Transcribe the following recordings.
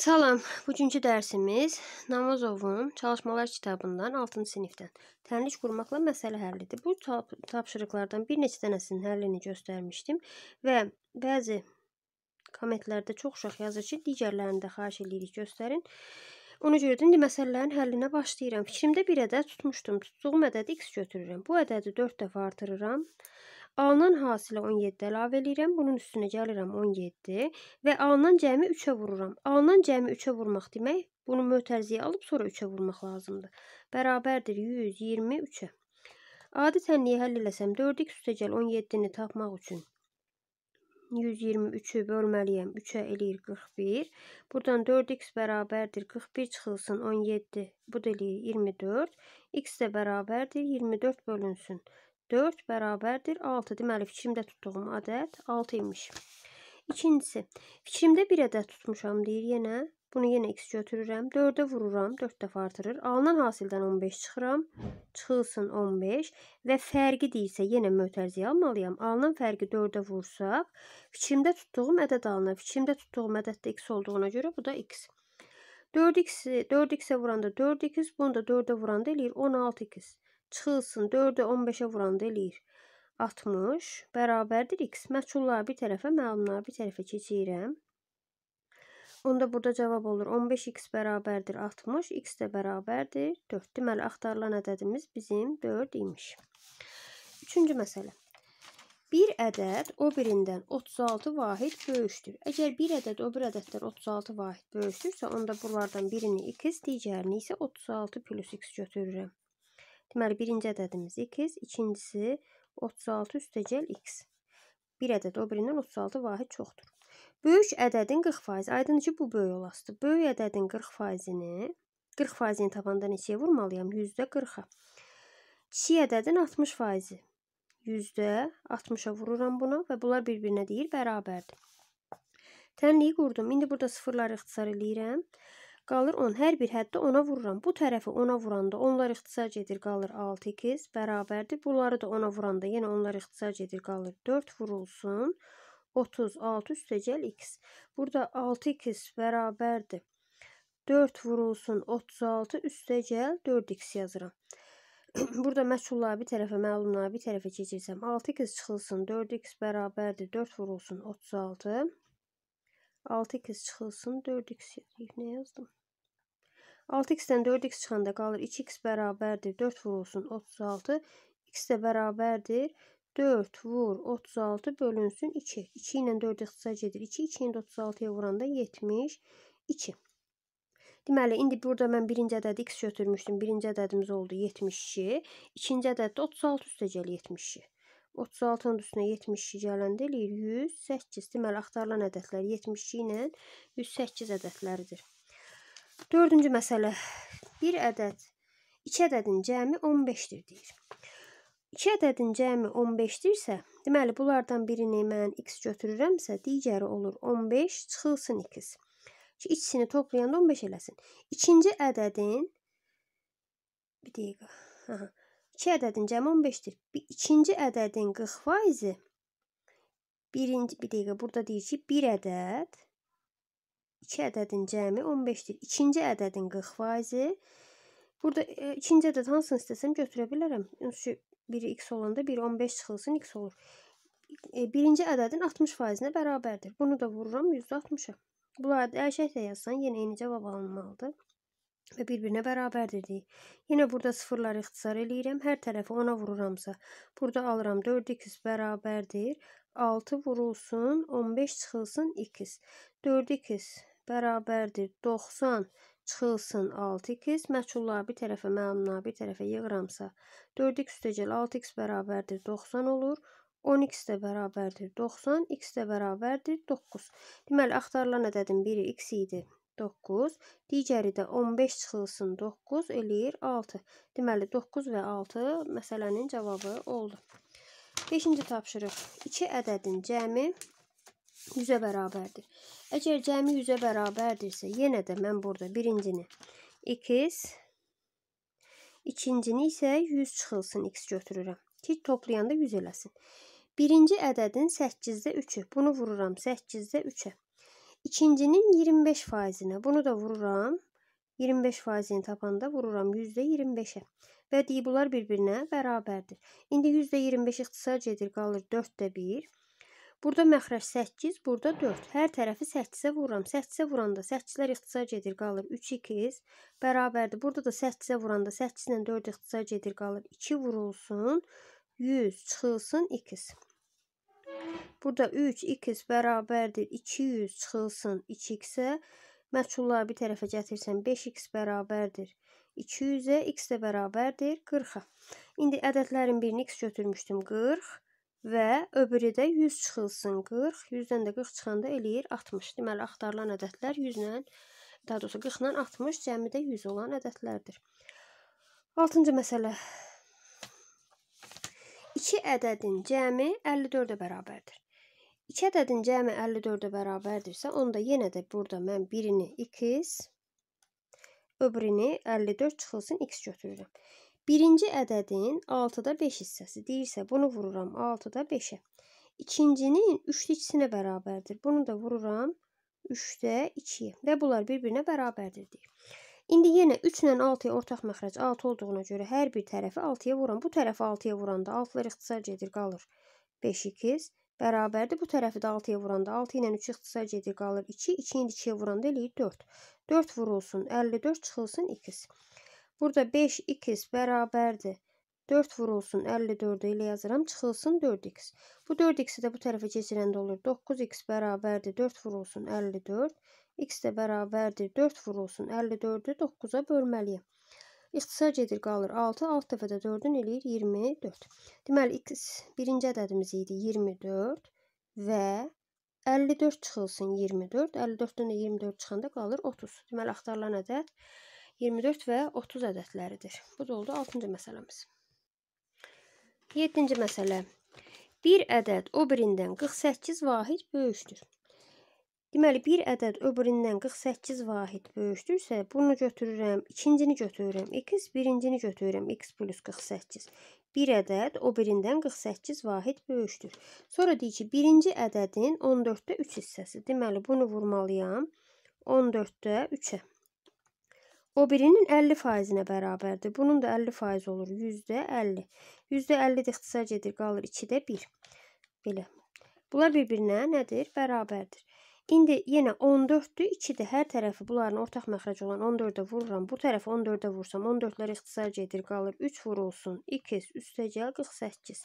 Salam, bugünkü dərsimiz Namazovun çalışmalar kitabından 6-cı sinifdən tənlik qurmaqla məsələ həllidir. Bu tapşırıqlardan bir neçə dənəsinin həllini göstərmişdim və bəzi kommentlərdə çox uşaq yazır ki, digərlərini də xahiş edirik göstərin. Ona görə də indi məsələlərin həllinə başlayıram. Fikrimdə bir ədəd tutmuşdum. Tutduğum ədədi x götürürəm. Bu ədədi 4 dəfə artırıram. Alınan hasilə 17 əlavə eləyirəm. Bunun üstünə gəlirəm 17 və alınan cəmi 3-ə vururam. Alınan cəmi 3-ə vurmaq demək, bunu mötərizəyə alıb sonra 3-ə vurmaq lazımdır. Bərabərdir 123-ə. Adi tənliyi həll eləsəm 4x üstə gəl 17-ni tapmaq üçün 123-ü bölməliyəm. 3-ə eləyir 41. Buradan 4x bərabərdir. 41 çıxılsın 17. Bu da eləyir 24. x də bərabərdir. 24 bölünsün. 4 bərabərdir 6. Deməli, fikrimdə tutduğum ədəd 6 imiş. İkincisi, fikrimdə bir ədəd tutmuşam deyir yenə. Bunu yenə x götürürəm. 4-ə vururam, 4 dəfə artırır. Alınan hasildən 15 çıxıram. Çıxılsın 15 və fərqi deyirsə yenə mötərizəyə almalıyam. Alınan fərqi 4-ə vursaq, fikrimdə tutduğum ədəd alınır. Fikrimdə tutduğum ədəddə x olduğuna görə bu da x. 4x, 4x-ə vuranda 4x, bunu da 4-ə vuranda eləyir 16x çıxılsın 4-ü 15-ə vuranda eləyir 60 bərabərdir x. Məhsulları bir tərəfə, məlumları bir tərəfə keçirəm. Onda burada cavab olur 15x bərabərdir 60, x də bərabərdir 4. Deməli, axtarılan ədədimiz bizim 4 imiş. Üçüncü məsələ. Bir ədəd o birindən 36 vahid böyükdür. Əgər bir ədəd o bir ədəddən 36 vahid böyükdürsə, onda bunlardan birini x, digərini isə 36 plus x götürürəm. Deməli, birinci ədədimiz 2x, ikincisi 36 üstəcəl x. Bir ədəd o birindən 36 vahid çoxdur. Böyük ədədin 40%, aydın ki, bu böyük olasıdır. Böyük ədədin 40%-ini 40%-ni tabanda neçəyə vurmalıyam? %40-a. Kiçik ədədin 60%-i. %60-a vururam buna və bunlar bir-birinə deyir bərabərdir. Tənliyi qurdum. İndi burada sıfırları ixtisar eləyirəm. Qalır 10. Hər bir həddə ona vururam. Bu tərəfi ona vuranda onlar ixtisac edir, qalır 6 ikiz bərabərdir. Bunları da ona vuranda yenə onlar ixtisac edir, qalır 4 vurulsun. 36 üstəcəl x. Burada 6 ikiz bərabərdir. 4 vurulsun 36 üstəcəl 4x yazıram. Burada məşğullar bir tərəfə, məlumlar bir tərəfə keçirsəm 6x çıxılsın 4x bərabərdir 4 vurulsun 36. 6x çıxılsın. 4x yazıyıq. Nə yazdım? 6x-dən 4x çıxanda qalır 2x bərabərdir 4 vurulsun 36. x də bərabərdir 4 vur 36 bölünsün 2. 2 ilə 4 ixtisar gedir. 2, 2-ni 36-ya vuranda 72. Deməli, indi burada mən birinci ədədi x götürmüşdüm. Birinci ədədimiz oldu 72. İkinci ədəddə 36 üstə gəlir 72. 36-nın üstünə 72 gələndə eləyir 108. Deməli, axtarılan ədədlər 72 ilə 108 ədədləridir. Dördüncü məsələ. Bir ədəd, iki ədədin cəmi 15-dir deyir. İki ədədin cəmi 15-dirsə, deməli, bunlardan birini mən x götürürəmsə, digəri olur 15, çıxılsın x. Ki, ikisini toplayanda 15 eləsin. İkinci ədədin, bir dəqiqə, aha, 2 ədədin cəmi 15-dir. İkinci ədədin 40 faizi birinci, bir dəqiqə, burada deyir ki, 1 ədəd 2 ədədin cəmi 15-dir. İkinci ədədin 40 faizi Burada e, ikinci ədəd hansını istəsəm götürə bilərəm. Çünki biri x olanda biri 15 çıxılsın x olur. E, birinci ədədin 60 faizinə bərabərdir. Bunu da vururam 160-a. Bunları dəyişək də yazsan yenə eyni cavab alınmalıdır və bir-birinə bərabərdirdir. Yenə burada sıfırları ixtisar eləyirəm. Hər tərəfi 10-a vururamsa, burada alıram 4x bərabərdir. 6 vurulsun, 15 çıxılsın 2x. 4x bərabərdir 90 çıxılsın 6x. Məçulları bir tərəfə, məmunları bir tərəfə yığıramsa, 4x üstəcəl 6x bərabərdir 90 olur. 10x də bərabərdir 90, x də bərabərdir 9. Deməli, axtarılan ədədin biri x idi. 9, digəri də 15 çıxılsın 9 eləyir 6. Deməli 9 və 6 məsələnin cavabı oldu. 5-ci tapşırıq. 2 ədədin cəmi 100-ə bərabərdir. Əgər cəmi 100-ə bərabərdirsə, yenə də mən burada birincini x, ikincini isə 100 çıxılsın x götürürəm ki, toplayanda 100 eləsin. Birinci ədədin 8-də 3-ü. Bunu vururam 8-də 3-ə. İkincinin 25 faizinə. Bunu da vururam. 25 faizini tapanda vururam %25-ə. Və deyə bunlar bir-birinə bərabərdir. İndi %25 ixtisar gedir, qalır 4də 1. Burada məxrəc 8, burada 4. Hər tərəfi 8-ə vururam. 8-ə vuranda 8-lər ixtisar gedir, qalır 3 2 bərabərdir. Burada da 8-ə vuranda 8 ilə 4 ixtisar gedir, qalır 2 vurulsun. 100 çıxılsın 2. Burada 3 x bərabərdir 200 çıxılsın 2x-ə. Məçhulları bir tərəfə gətirsən 5x bərabərdir 200-ə, x də bərabərdir 40-a. İndi ədədlərin birini x götürmüşdüm 40 və öbürü də 100 çıxılsın 40. 100-dən də 40 çıxanda eləyir 60. Deməli axtarılan ədədlər 100-lə, daha doğrusu 40-la 60 cəmi də 100 olan ədədlərdir. 6-cı məsələ 2 ədədin cəmi 54-ə bərabərdir. 2 ədədin cəmi 54-ə bərabərdirsə, onda yenə də burada mən birini x, öbürünü 54 çıxılsın x götürürəm. Birinci ədədin 6-da 5 hissəsi deyirsə, bunu vururam 6-da 5-ə. İkincinin 3-də 2-sinə bərabərdir. Bunu da vururam 3-də 2-yə və bunlar bir-birinə bərabərdir deyir. İndi yenə 3 ilə 6-ya ortaq məxrəc 6 olduğuna görə hər bir tərəfi 6-ya vuran, bu tərəfi 6-ya vuranda 6-lar ixtisar gedir, qalır 5 ikiz. Bərabərdir. Bu tərəfi də 6-ya vuranda 6 ilə 3 ixtisar gedir, qalır 2. 2 ilə 2-yə vuranda eləyir 4. 4 vurulsun, 54 çıxılsın ikiz. Burada 5 ikiz bərabərdir. 4 vurulsun 54-ü ilə yazıram. Çıxılsın 4x. Bu 4x-i də bu tərəfə keçirəndə olur. 9x bərabərdir. 4 vurulsun 54. X də bərabərdir 4 vurulsun 54-ü 9-a bölməliyəm. İxtisar gedir qalır 6, 6 dəfə də 4-ün eləyir 24. Deməli X birinci ədədimiz idi 24 və 54 çıxılsın 24, 54-dən də 24 çıxanda qalır 30. Deməli axtarılan ədəd 24 və 30 ədədləridir. Bu da oldu 6-cı məsələmiz. 7-ci məsələ. Bir ədəd o birindən 48 vahid böyükdür. Deməli, bir ədəd öbüründən 48 vahid böyükdürsə, bunu götürürəm, ikincini götürürəm, x, birincini götürürəm, x plus 48. Bir ədəd o birindən 48 vahid böyükdür. Sonra deyir ki, birinci ədədin 14-də 3 hissəsi. Deməli, bunu vurmalıyam 14-də 3-ə. O birinin 50 faizinə bərabərdir. Bunun da 50 faiz olur. 50. 50 də ixtisar gedir, qalır 2-də 1. Belə. Bunlar bir-birinə nədir? Bərabərdir. İndi yenə 14-dür, 2-dir. Hər tərəfi bunların ortaq məxrəci olan 14-ə vururam. Bu tərəfi 14-ə vursam 14-lər ixtisar gedir, qalır 3 vurulsun. 2 üstəgəl 48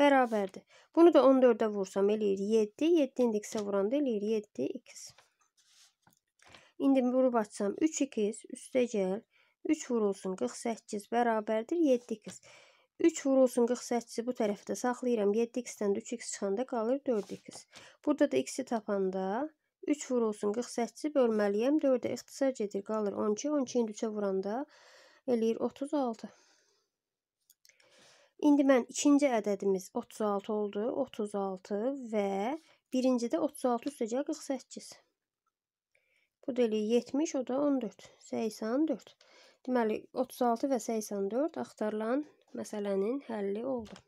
bərabərdir. Bunu da 14-ə vursam eləyir 7, 7-ni də x-ə vuranda eləyir 7x. İndi vurub açsam 3x üstəgəl 3 vurulsun 48 bərabərdir 7x. 3 vurulsun 48-ci bu tərəfdə saxlayıram. 7x-dən 3x çıxanda qalır 4x. Burada da x-i tapanda 3 vurulsun 48-ci bölməliyəm. 4-ə ixtisar gedir, qalır 12. 12-ni 3-ə vuranda eləyir 36. İndi mən ikinci ədədimiz 36 oldu. 36 və birincidə 36 üstəcə 48. Bu da eləyir 70, o da 14. 84. Deməli 36 və 84 axtarılan məsələnin həlli oldu.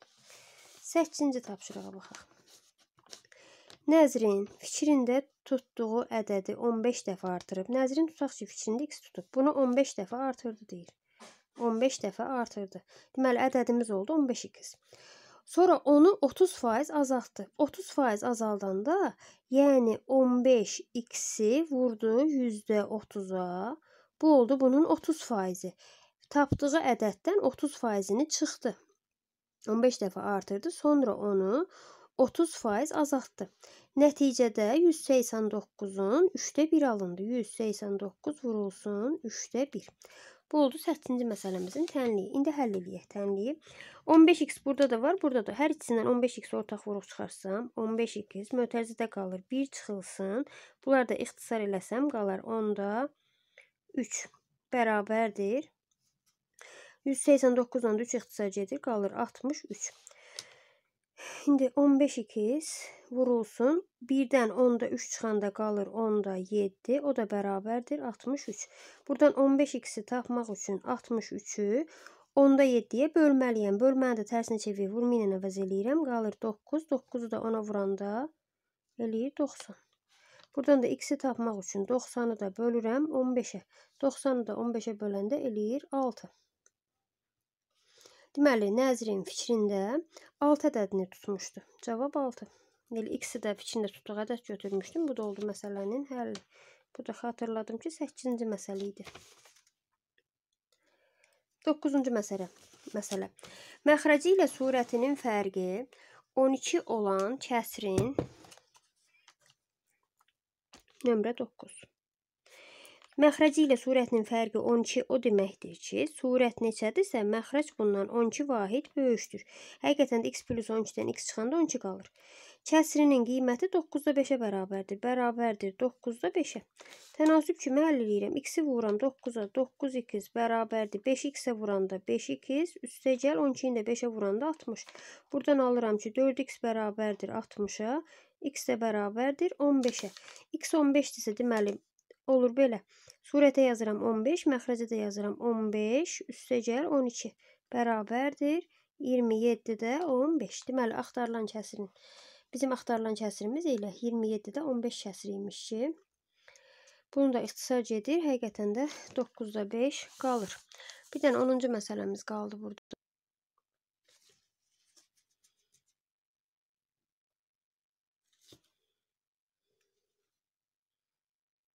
8-ci tapşırığa baxaq. Nəzrin fikrində tutduğu ədədi 15 dəfə artırıb. Nəzrin tutaq ki, fikrində x tutub. Bunu 15 dəfə artırdı deyir. 15 dəfə artırdı. Deməli, ədədimiz oldu 15x. Sonra onu 30% azaltdı. 30% azaldanda, yəni 15x-i vurdu %30-a. Bu oldu bunun 30 faizi. Tapdığı ədəddən 30%-ni çıxdı. 15 dəfə artırdı, sonra onu 30% azaltdı. Nəticədə 189-un 3də 1 alındı. 189 vurulsun 3də 1. Bu oldu 8-ci məsələmizin tənliyi. İndi həll eləyək tənliyi. 15x burada da var, burada da. Hər ikisindən 15x ortaq vuruq çıxarsam, 15x mötəzidə qalır 1 çıxılsın. Bunlar da ixtisar eləsəm qalar 10-da 3 bərabərdir. 189-dan 3 ixtisar gedir. Qalır 63. İndi 15 ikiz vurulsun. 1-dən 10-da 3 çıxanda qalır 10-da 7. O da bərabərdir 63. Buradan 15 ikisi tapmaq üçün 63-ü 10-da 7-yə bölməliyəm. Bölməni də tərsinə çevirib vurma ilə əvəz eləyirəm. Qalır 9. 9-u da 10-a vuranda eləyir 90. Buradan da x-i tapmaq üçün 90-ı da bölürəm 15-ə. 90-ı da 15-ə böləndə eləyir 6. Deməli, nəzrin fikrində 6 ədədini tutmuşdu. Cavab 6. Elə yəni, ikisi də fikrində tutduğu ədəd götürmüşdüm. Bu da oldu məsələnin həlli. Bu da xatırladım ki, 8-ci məsələ idi. 9-cu məsələ. Məsələ. Məxrəci ilə surətinin fərqi 12 olan kəsrin nömrə 9. Məxrəci ilə sürətinin fərqi 12 o deməkdir ki, sürət neçədirsə, məxrəc bundan 12 vahid böyükdür. Həqiqətən də x plus 12-dən x çıxanda 12 qalır. Kəsrinin qiyməti 9-da 5-ə bərabərdir. Bərabərdir 9-da 5-ə. Tənasüb kimi həll eləyirəm. x-i vuram 9-a, 9 2 bərabərdir. 5 x-ə vuranda 5 2, üstə gəl 12-ni də 5-ə vuranda 60. Buradan alıram ki, 4x bərabərdir 60-a, x də bərabərdir 15-ə. x 15-dirsə deməli Olur belə. Surətə yazıram 15, məxrəcə də yazıram 15, üstə gəl 12 bərabərdir 27-də 15. Deməli axtarılan kəsirin bizim axtarılan kəsirimiz elə 27-də 15 kəsir imiş ki. Bunu da ixtisar gedir. Həqiqətən də 9-da 5 qalır. Bir dənə 10-cu məsələmiz qaldı burada.